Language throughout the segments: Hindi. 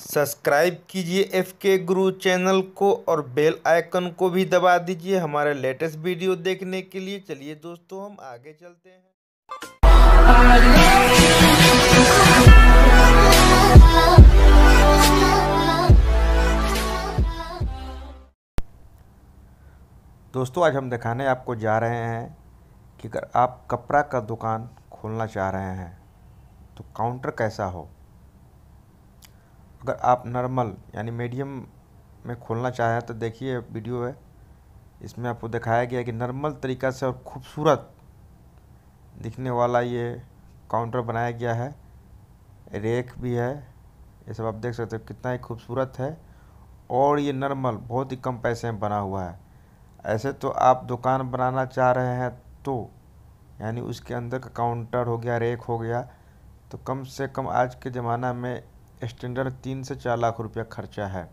सब्सक्राइब कीजिए एफ के गुरु चैनल को और बेल आइकन को भी दबा दीजिए हमारे लेटेस्ट वीडियो देखने के लिए चलिए दोस्तों हम आगे चलते हैं दोस्तों आज हम दिखाने आपको जा रहे हैं कि अगर आप कपड़ा का दुकान खोलना चाह रहे हैं तो काउंटर कैसा हो अगर आप नॉर्मल यानी मीडियम में खोलना चाहें तो देखिए वीडियो है इसमें आपको दिखाया गया कि नॉर्मल तरीक़ा से और ख़ूबसूरत दिखने वाला ये काउंटर बनाया गया है रेक भी है ये सब आप देख सकते हो कितना ही खूबसूरत है और ये नॉर्मल बहुत ही कम पैसे में बना हुआ है ऐसे तो आप दुकान बनाना चाह रहे हैं तो यानी उसके अंदर का काउंटर हो गया रेक हो गया तो कम से कम आज के ज़माना में स्टैंडर्ड तीन से चार लाख रुपया खर्चा है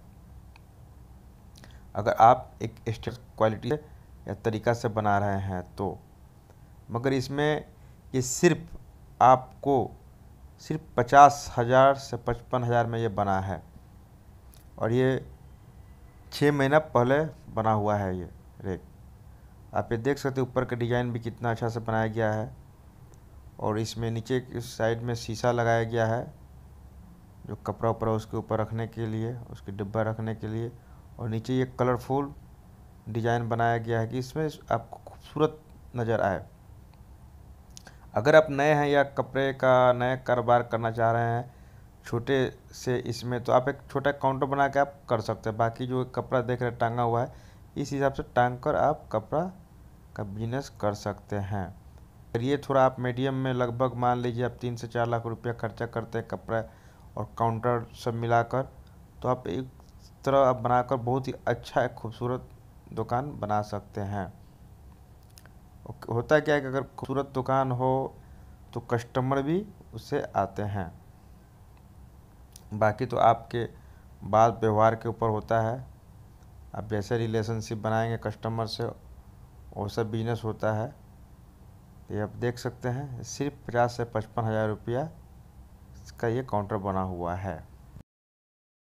अगर आप एक स्टैंडर्ड क्वालिटी या तरीका से बना रहे हैं तो मगर इसमें ये सिर्फ आपको सिर्फ पचास हज़ार से पचपन हज़ार में ये बना है और ये छः महीना पहले बना हुआ है ये रेक आप ये देख सकते ऊपर का डिज़ाइन भी कितना अच्छा से बनाया गया है और इसमें नीचे साइड में शीशा लगाया गया है जो कपड़ा उपड़ा उसके ऊपर रखने के लिए उसके डिब्बा रखने के लिए और नीचे ये कलरफुल डिज़ाइन बनाया गया है कि इसमें आपको खूबसूरत नज़र आए अगर आप नए हैं या कपड़े का नया कारोबार करना चाह रहे हैं छोटे से इसमें तो आप एक छोटा काउंटर बना के आप कर सकते हैं बाकी जो कपड़ा देख रहे टांगा हुआ है इस हिसाब से टांग कर आप कपड़ा का बिजनेस कर सकते हैं अगर ये थोड़ा आप मीडियम में लगभग मान लीजिए आप तीन से चार लाख रुपया खर्चा करते हैं कपड़ा और काउंटर सब मिलाकर तो आप एक तरह आप बनाकर बहुत ही अच्छा एक खूबसूरत दुकान बना सकते हैं होता क्या है कि अगर खूबसूरत दुकान हो तो कस्टमर भी उससे आते हैं बाकी तो आपके बात व्यवहार के ऊपर होता है आप जैसे रिलेशनशिप बनाएंगे कस्टमर से वैसा बिजनेस होता है ये आप देख सकते हैं सिर्फ पचास से पचपन हज़ार रुपया इसका ये काउंटर बना हुआ है।